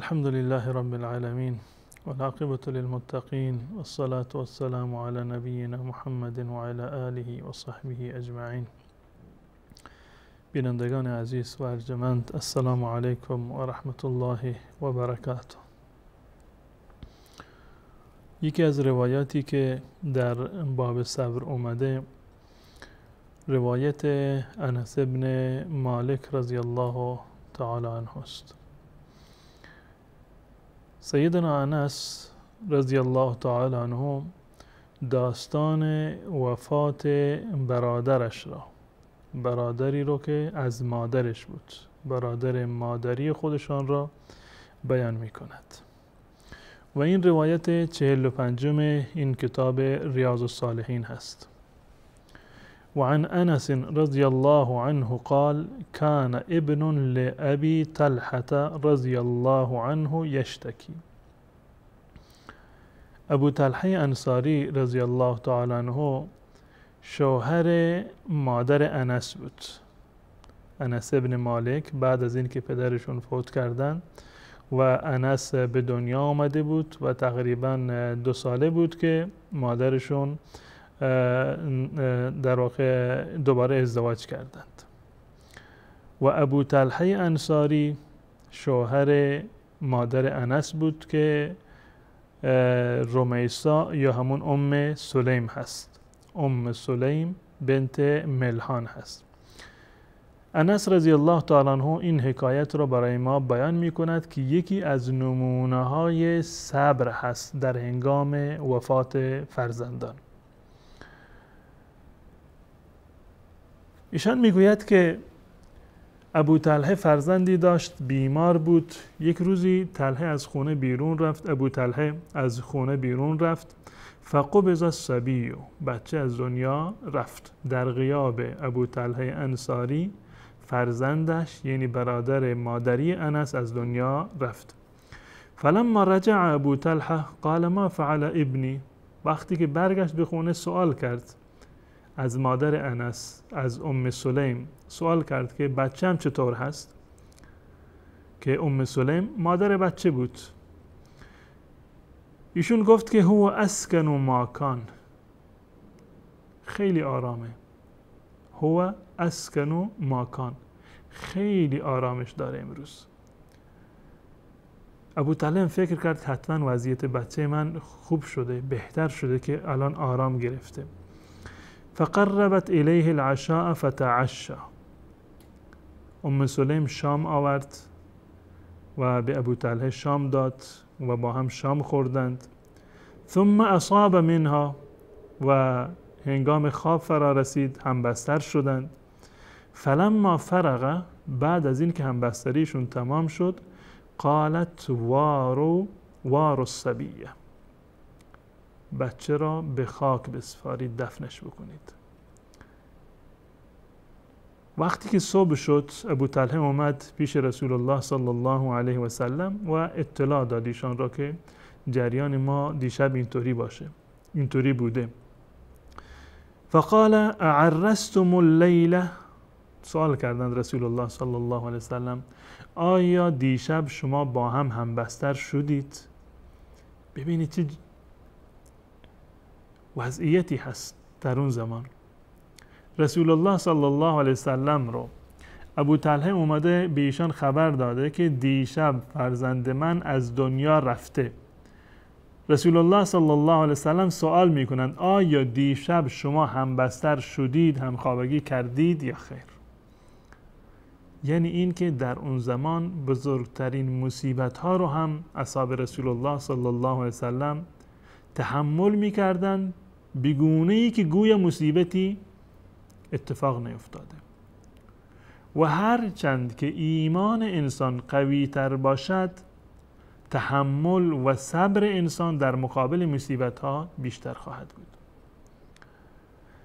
الحمد لله رب العالمين والعاقبة للمتقين والصلاة والسلام على نبينا محمد وعلى آله وصحبه أجمعين بینندگان عزيز وارجمانت السلام عليكم ورحمة الله وبركاته یکی از روایاتی که در باب صبر اومده روایت انس ابن مالک رضی الله تعالی عنه است سیدنا انس رضی الله تعالی عنه داستان وفات برادرش را برادری رو که از مادرش بود برادر مادری خودشان را بیان می کند و این روایت چهل و پنجم این کتاب ریاض الصالحین هست وعن أنس رضي الله عنه قال كان ابن لأبي تلحه رضي الله عنه يشتكي ابو طلحه انصاری رضی الله تعالی عنه شوهر مادر انس بود انس ابن مالک بعد از اینکه پدرشون فوت کردن و انس به دنیا آمده بود و تقریبا دو ساله بود که مادرشون در واقع دوباره ازدواج کردند و ابو تلحه انصاری شوهر مادر انس بود که رومیسا یا همون ام سلیم هست ام سلیم بنت ملحان هست انس رضی الله تعالی عنه این حکایت را برای ما بیان می کند که یکی از نمونه های صبر هست در هنگام وفات فرزندان ایشان میگوید که ابو تلحه فرزندی داشت بیمار بود یک روزی تلحه از خونه بیرون رفت ابو تلحه از خونه بیرون رفت فقبض الصبی بچه از دنیا رفت در غیاب ابو تلحه انصاری فرزندش یعنی برادر مادری انس از دنیا رفت فلما رجع ابو تلحه قال ما فعل ابنی وقتی که برگشت به خونه سوال کرد از مادر انس از ام سلیم سوال کرد که بچه هم چطور هست که ام سلیم مادر بچه بود ایشون گفت که هو اسکن و ماکان خیلی آرامه هو اسکن و ماکان خیلی آرامش داره امروز ابو طلم فکر کرد حتما وضعیت بچه من خوب شده بهتر شده که الان آرام گرفته فقربت الیه العشاء فتعشا ام سلیم شام آورد و به ابو طلحه شام داد و با هم شام خوردند ثم اصاب منها و هنگام خواب فرا رسید بستر شدند فلما فرغ بعد از این که بستریشون تمام شد قالت وارو وارو سبیه بچه را به خاک بسپارید دفنش بکنید وقتی که صبح شد ابو طلحه اومد پیش رسول الله صلی الله علیه و سلم و اطلاع داد ایشان را که جریان ما دیشب اینطوری باشه اینطوری بوده فقال اعرستم اللیله سوال کردند رسول الله صلی الله علیه سلم آیا دیشب شما با هم همبستر شدید ببینید چه وضعیتی هست در اون زمان رسول الله صلی الله علیه وسلم رو ابو طلحه اومده به ایشان خبر داده که دیشب فرزند من از دنیا رفته رسول الله صلی الله علیه وسلم سوال میکنند آیا دیشب شما هم بستر شدید هم خوابگی کردید یا خیر یعنی این که در اون زمان بزرگترین مصیبت ها رو هم اصحاب رسول الله صلی الله علیه وسلم تحمل میکردند بگونه ای که گویا مصیبتی اتفاق نیفتاده و هر چند که ایمان انسان قوی تر باشد تحمل و صبر انسان در مقابل مصیبت ها بیشتر خواهد بود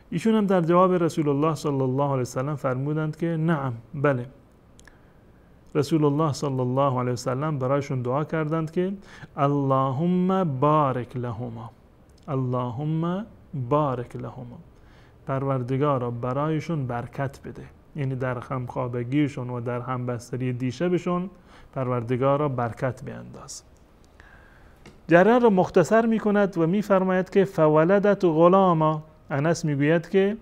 ایشون هم در جواب رسول الله صلی الله علیه وسلم فرمودند که نعم بله رسول الله صلی الله علیه وسلم برایشون دعا کردند که اللهم بارک لهما اللهم بارک لهم پروردگارا برایشون برکت بده یعنی در همخوابگیشون و در همبستری دیشبشون پروردگارا برکت بینداز جریان را مختصر می کند و میفرماید که فولدت غلاما انس میگوید که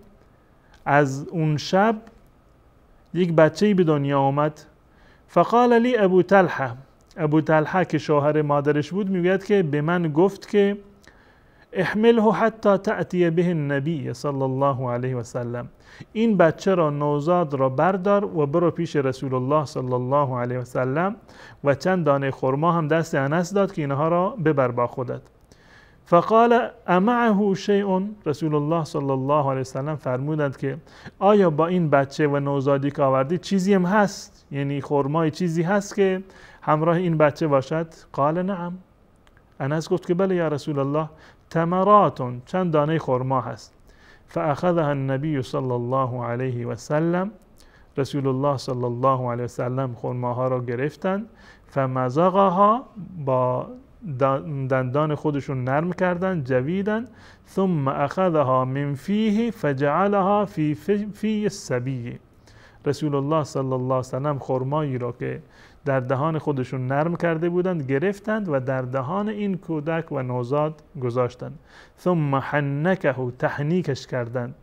از اون شب یک بچه به دنیا آمد فقال لی ابو تلحه ابو تلحه که شوهر مادرش بود میگوید که به من گفت که احمله حتی تأتی به النبی صلی الله علیه و سلم این بچه را نوزاد را بردار و برو پیش رسول الله صلی الله علیه و سلم و چند دانه خرما هم دست انس داد که اینها را ببر با خودت فقال امعه شیء رسول الله صلی الله علیه سلم فرمودند که آیا با این بچه و نوزادی که آوردی چیزی هم هست یعنی خرمای چیزی هست که همراه این بچه باشد قال نعم انس گفت که بله یا رسول الله تمراتون چند دانه خرما هست فاخذها النبی صلی الله علیه وسلم رسول الله صلی الله علیه وسلم سلم خرماها را گرفتند فمزقها با دندان خودشون نرم کردن جویدن ثم اخذها من فیه فجعلها فی فی, فی رسول الله صلی الله علیه وسلم سلم خرمایی را که در دهان خودشون نرم کرده بودند گرفتند و در دهان این کودک و نوزاد گذاشتند ثم حنکه تحنیکش کردند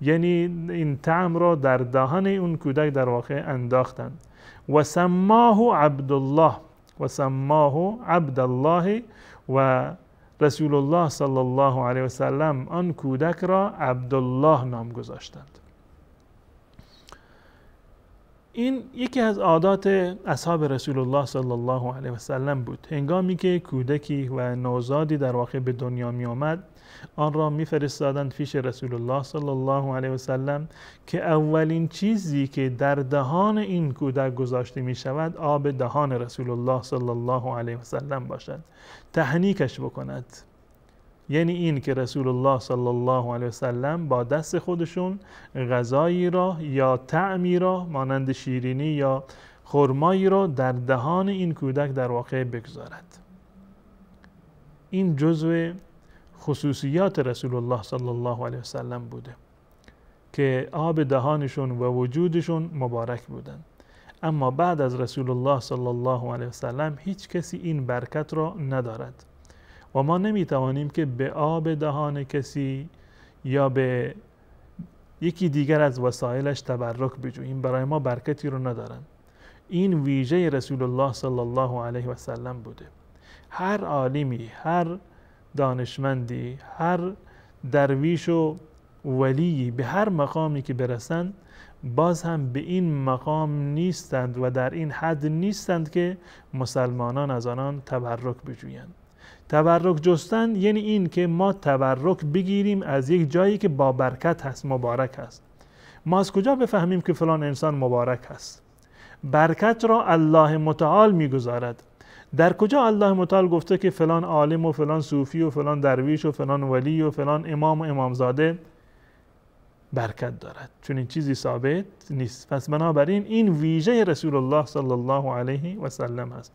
یعنی این تعم را در دهان اون کودک در واقع انداختند و سماه عبدالله و سماه الله و رسول الله صلی الله علیه وسلم آن کودک را عبدالله نام گذاشتند این یکی از عادات اصحاب رسول الله صلی الله علیه وسلم بود هنگامی که کودکی و نوزادی در واقع به دنیا می آمد آن را میفرستادند پیش رسول الله صلی الله علیه وسلم که اولین چیزی که در دهان این کودک گذاشته می شود آب دهان رسول الله صلی الله علیه وسلم باشد تحنیکش بکند یعنی این که رسول الله صلی الله علیه وسلم با دست خودشون غذایی را یا تعمی را مانند شیرینی یا خرمایی را در دهان این کودک در واقع بگذارد این جزو خصوصیات رسول الله صلی الله علیه وسلم بوده که آب دهانشون و وجودشون مبارک بودند اما بعد از رسول الله صلی الله علیه وسلم هیچ کسی این برکت را ندارد و ما توانیم که به آب دهان کسی یا به یکی دیگر از وسایلش تبرک بجوییم برای ما برکتی رو ندارن این ویژه رسول الله صلی الله علیه و سلم بوده هر عالمی هر دانشمندی هر درویش و ولی به هر مقامی که برسند باز هم به این مقام نیستند و در این حد نیستند که مسلمانان از آنان تبرک بجویند تبرک جستن یعنی این که ما تبرک بگیریم از یک جایی که با برکت هست مبارک هست ما از کجا بفهمیم که فلان انسان مبارک هست برکت را الله متعال میگذارد در کجا الله متعال گفته که فلان عالم و فلان صوفی و فلان درویش و فلان ولی و فلان امام و امامزاده برکت دارد چون این چیزی ثابت نیست پس بنابراین این ویژه رسول الله صلی الله علیه و سلم است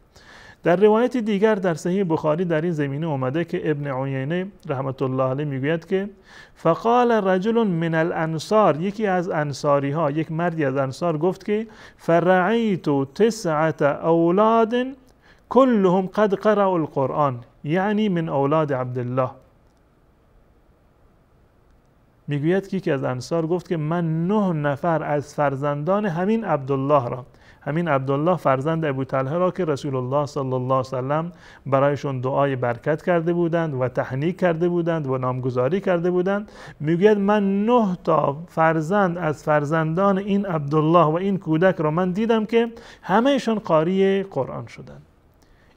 در روایت دیگر در صحیح بخاری در این زمینه اومده که ابن عیینه رحمت الله علیه میگوید که فقال رجل من الانصار یکی از انصاری ها یک مردی از انصار گفت که فرعیت تسعت اولاد كلهم قد قرأوا القرآن یعنی من اولاد عبدالله میگوید که یکی از انصار گفت که من نه نفر از فرزندان همین عبدالله را همین عبدالله فرزند ابو را که رسول الله صلی الله علیه وسلم برایشون دعای برکت کرده بودند و تحنیک کرده بودند و نامگذاری کرده بودند میگوید من نه تا فرزند از فرزندان این عبدالله و این کودک را من دیدم که همهشان قاری قرآن شدند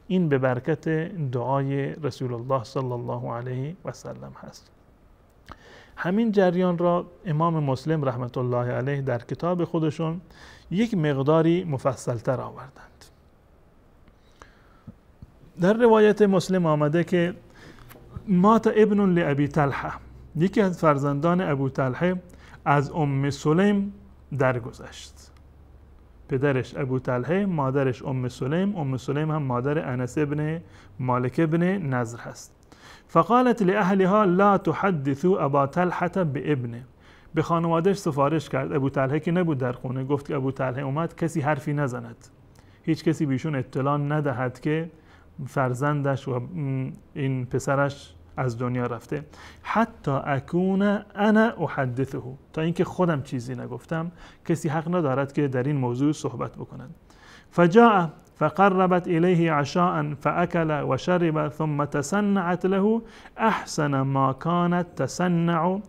این به برکت دعای رسول الله صلی الله علیه و سلم هست همین جریان را امام مسلم رحمت الله علیه در کتاب خودشون یک مقداری مفصلتر آوردند در روایت مسلم آمده که مات ابن لابی طلحه یکی از فرزندان ابو طلحه از ام سلیم درگذشت پدرش ابو طلحه مادرش ام سلیم ام سلیم هم مادر انس ابن مالک ابن نظر هست فقالت لأهلها لا تحدثوا ابا به ابنه به خانوادهش سفارش کرد ابو تلهه که نبود در خونه گفت که ابو تلهه اومد کسی حرفی نزند هیچ کسی بیشون اطلاع ندهد که فرزندش و این پسرش از دنیا رفته حتی اکون انا احدثه تا اینکه خودم چیزی نگفتم کسی حق ندارد که در این موضوع صحبت بکند فجاء فقربت الیه عشاء فاکل و شرب ثم تسنعت له احسن ما کانت تسنع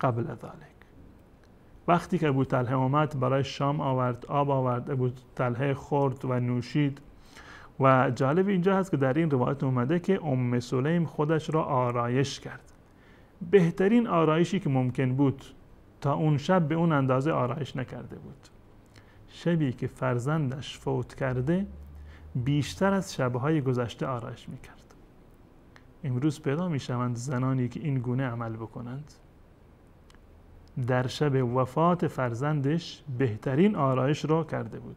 قبل ذلک وقتی که ابو تلحه آمد برای شام آورد آب آورد ابو تلحه خورد و نوشید و جالب اینجا هست که در این روایت اومده که ام سلیم خودش را آرایش کرد بهترین آرایشی که ممکن بود تا اون شب به اون اندازه آرایش نکرده بود شبی که فرزندش فوت کرده بیشتر از شبهای گذشته آرایش میکرد امروز پیدا میشوند زنانی که این گونه عمل بکنند در شب وفات فرزندش بهترین آرایش را کرده بود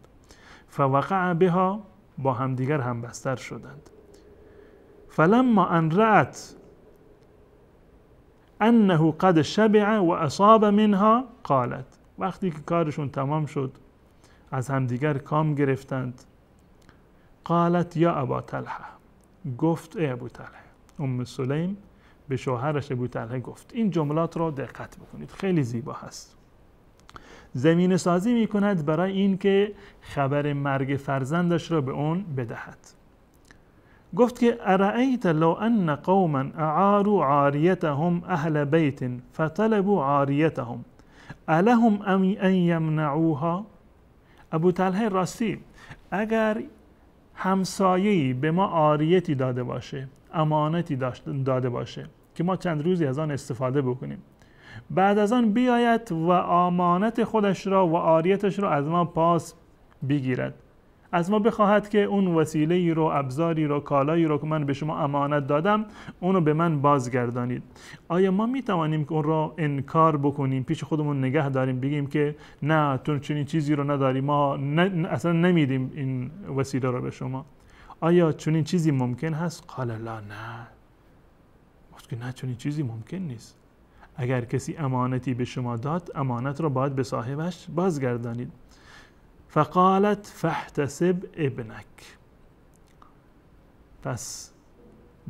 فوقع بها با همدیگر همبستر شدند فلما ان رأت انه قد شبع و اصاب منها قالت وقتی که کارشون تمام شد از همدیگر کام گرفتند قالت یا ابا تلحه گفت ای ابو تلحه ام سلیم به شوهرش طلحه گفت این جملات را دقت بکنید خیلی زیبا هست زمین سازی می کند برای اینکه خبر مرگ فرزندش را به اون بدهد گفت که ارائیت لو ان قوما اعاروا عاریتهم اهل بیت فطلبوا عاریتهم الهم ام ان یمنعوها ابو تلحه راستی اگر همسایه‌ای به ما عاریتی داده باشه امانتی داده باشه که ما چند روزی از آن استفاده بکنیم بعد از آن بیاید و امانت خودش را و آریتش را از ما پاس بگیرد از ما بخواهد که اون وسیله ای رو ابزاری رو کالایی رو که من به شما امانت دادم اونو به من بازگردانید آیا ما می توانیم که اون را انکار بکنیم پیش خودمون نگه داریم بگیم که نه تو چنین چیزی رو نداری ما اصلا نمیدیم این وسیله رو به شما آیا این چیزی ممکن هست قال لا نه گفت که نه چنین چیزی ممکن نیست اگر کسی امانتی به شما داد امانت را باید به صاحبش بازگردانید فقالت فاحتسب ابنک پس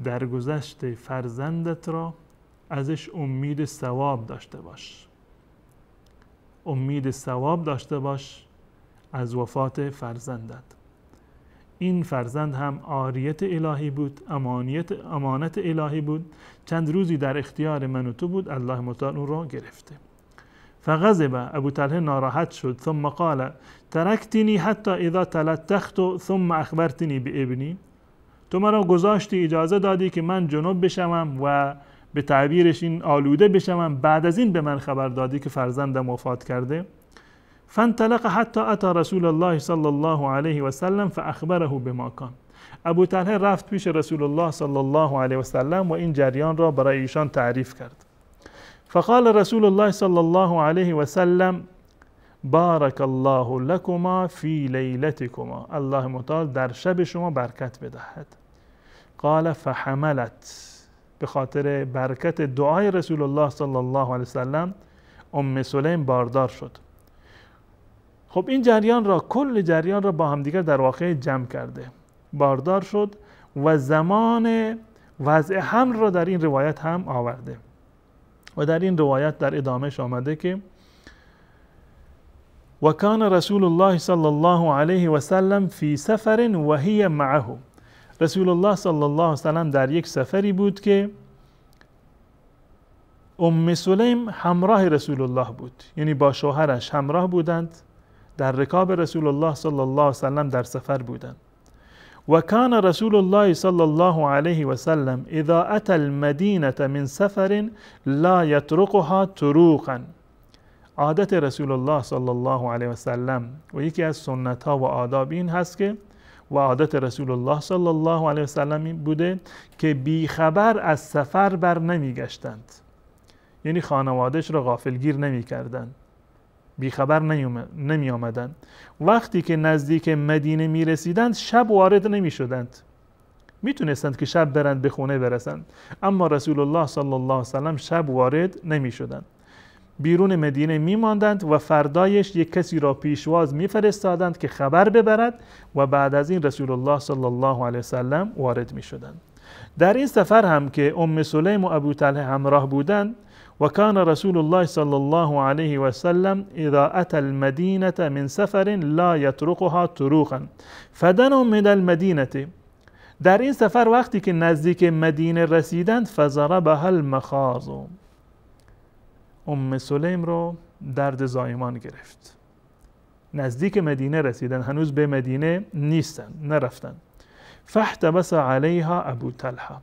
درگذشت فرزندت را ازش امید ثواب داشته باش امید ثواب داشته باش از وفات فرزندت این فرزند هم آریت الهی بود امانیت امانت الهی بود چند روزی در اختیار من و تو بود الله متعال اون را گرفته فغضب ابو طلحه ناراحت شد ثم قال ترکتنی حتی اذا تلتخت ثم اخبرتنی به ابنی تو مرا گذاشتی اجازه دادی که من جنوب بشمم و به تعبیرش این آلوده بشمم بعد از این به من خبر دادی که فرزندم وفات کرده فانطلق حتی اتا رسول الله صلی الله علیه و سلم فاخبره بما کان ابو طلحه رفت پیش رسول الله صلی الله علیه و سلم و این جریان را برای ایشان تعریف کرد فقال رسول الله صلی الله علیه و سلم بارک الله لکما فی لیلتکما الله متعال در شب شما برکت بدهد قال فحملت به خاطر برکت دعای رسول الله صلی الله علیه سلم ام سلیم باردار شد خب این جریان را کل جریان را با همدیگر در واقع جمع کرده باردار شد و زمان وضع حمل را در این روایت هم آورده و در این روایت در ادامهش آمده که و کان رسول الله صلی الله علیه و سلم فی سفر و هی معه رسول الله صلی الله علیه و سلم در یک سفری بود که ام سلیم همراه رسول الله بود یعنی با شوهرش همراه بودند در رکاب رسول الله صلی الله علیه سلم در سفر بودند و کان رسول الله صلی الله علیه سلم اذا اتی المدینه من سفر لا یترقها طروقا عادت رسول الله صلی الله علیه سلم و یکی از سنت ها و آداب این هست که و عادت رسول الله صلی الله علیه سلم بوده که بیخبر از سفر بر نمیگشتند یعنی خانوادش را غافلگیر نمی کردند بیخبر نمی آمدند وقتی که نزدیک مدینه می رسیدند شب وارد نمی شدند میتونستند که شب برند به خونه برسند اما رسول الله صلی الله علیه وسلم شب وارد نمی شدند بیرون مدینه می ماندند و فردایش یک کسی را پیشواز میفرستادند که خبر ببرد و بعد از این رسول الله صلی الله علیه وسلم وارد می شدند در این سفر هم که ام سلیم و ابو طلحه همراه بودند وكان رسول الله صلى الله عليه وسلم إذا أتى المدينة من سفر لا يطرقها طروقا فدنوا من المدينة در این سفر وقتی که نزدیک مدینه رسیدند فضربها المخاض ام سلیم رو درد زایمان گرفت نزدیک مدینه رسیدن هنوز به مدینه نیستن نرفتن فاحتبس علیها ابو طلحه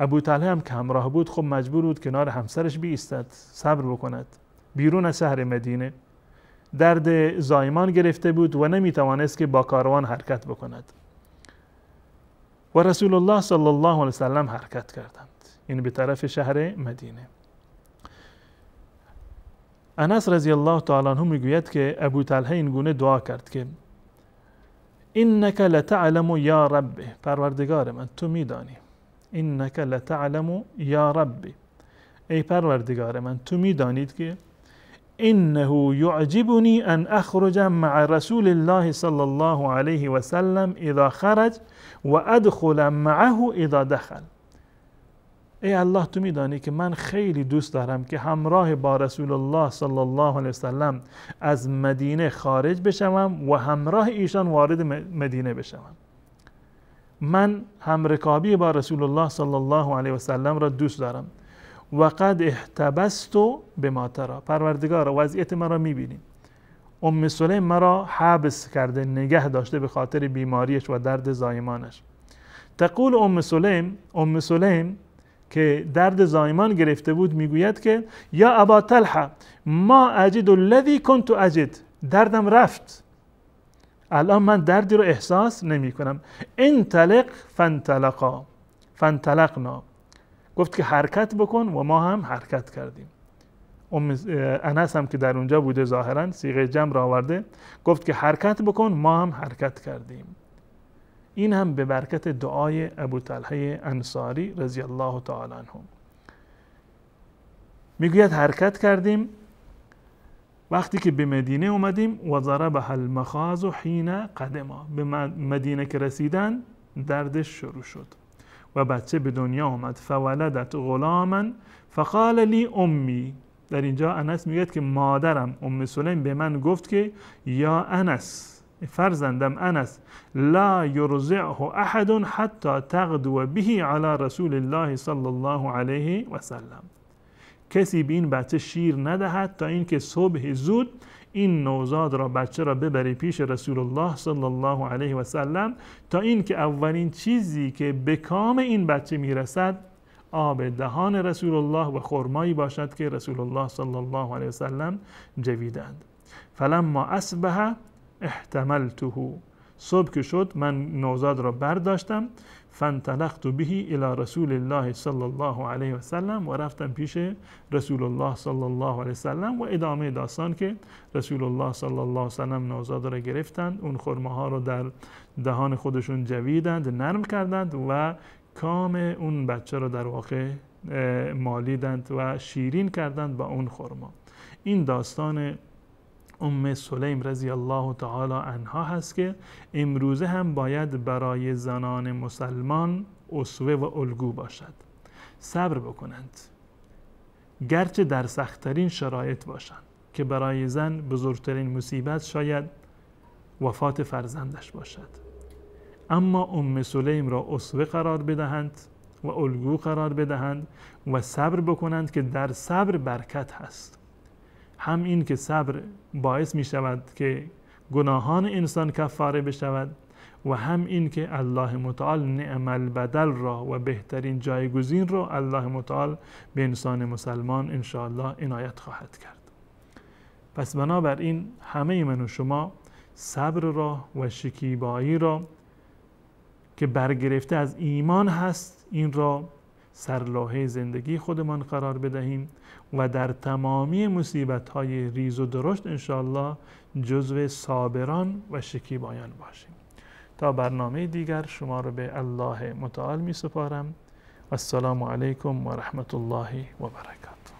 ابو طلحه هم که همراه بود خب مجبور بود کنار همسرش بیستد صبر بکند بیرون از شهر مدینه درد زایمان گرفته بود و نمی توانست که با کاروان حرکت بکند و رسول الله صلی الله علیه وسلم حرکت کردند این یعنی به طرف شهر مدینه انس رضی الله تعالی عنه میگوید که ابو طلحه این گونه دعا کرد که لا لتعلم یا رب پروردگار من تو میدانی تعلم لتعلم یا ربی ای پروردگار من تو میدانید که انه یعجبنی ان اخرج مع رسول الله صلی الله عليه و سلم اذا خرج و ادخل معه اذا دخل ای الله تو میدانی که من خیلی دوست دارم که همراه با رسول الله صلی الله علیه وسلم از مدینه خارج بشوم و همراه ایشان وارد مدینه بشوم من همرکابی با رسول الله صلی الله علیه و سلم را دوست دارم و قد احتبست به ترا پروردگار وضعیت مرا میبینیم ام سلیم مرا حبس کرده نگه داشته به خاطر بیماریش و درد زایمانش تقول ام سلیم ام سلیم که درد زایمان گرفته بود میگوید که یا ابا طلحه ما اجد الذی کنت اجد دردم رفت الان من دردی رو احساس نمی کنم انطلق فانطلقا فانطلقنا گفت که حرکت بکن و ما هم حرکت کردیم ام انس هم که در اونجا بوده ظاهرا سیغه جمع را آورده گفت که حرکت بکن ما هم حرکت کردیم این هم به برکت دعای ابو طلحه انصاری رضی الله تعالی عنهم میگوید حرکت کردیم وقتی که به مدینه اومدیم و ضربها المخاز و حین قدما به مدینه که رسیدن دردش شروع شد و بچه به دنیا اومد فولدت غلاما فقال لی امی در اینجا انس میگه که مادرم ام سلیم به من گفت که یا انس فرزندم انس لا یرزعه احد حتی تغدو بهی علی رسول الله صلی الله علیه و کسی به این بچه شیر ندهد تا اینکه صبح زود این نوزاد را بچه را ببری پیش رسول الله صلی الله علیه و سلم تا اینکه اولین چیزی که به کام این بچه میرسد آب دهان رسول الله و خرمایی باشد که رسول الله صلی الله علیه و سلم جویدند فلما اصبح احتملته صبح که شد من نوزاد را برداشتم فانطلقت بهی الی رسول الله صلی الله علیه و سلم و رفتم پیش رسول الله صلی الله علیه و و ادامه داستان که رسول الله صلی الله علیه وسلم نوزاد را گرفتند اون خرمه ها رو در دهان خودشون جویدند نرم کردند و کام اون بچه رو در واقع مالیدند و شیرین کردند با اون خرما این داستان ام سلیم رضی الله تعالی عنها هست که امروزه هم باید برای زنان مسلمان اسوه و الگو باشد صبر بکنند گرچه در سختترین شرایط باشند که برای زن بزرگترین مصیبت شاید وفات فرزندش باشد اما ام سلیم را اسوه قرار بدهند و الگو قرار بدهند و صبر بکنند که در صبر برکت هست هم این که صبر باعث می شود که گناهان انسان کفاره بشود و هم این که الله متعال نعم البدل را و بهترین جایگزین را الله متعال به انسان مسلمان انشاءالله عنایت خواهد کرد پس بنابراین همه من و شما صبر را و شکیبایی را که برگرفته از ایمان هست این را سرلوحه زندگی خودمان قرار بدهیم و در تمامی مصیبت های ریز و درشت انشاءالله جزو صابران و شکیبایان باشیم تا برنامه دیگر شما رو به الله متعال می سپارم السلام علیکم و رحمت الله و برکاته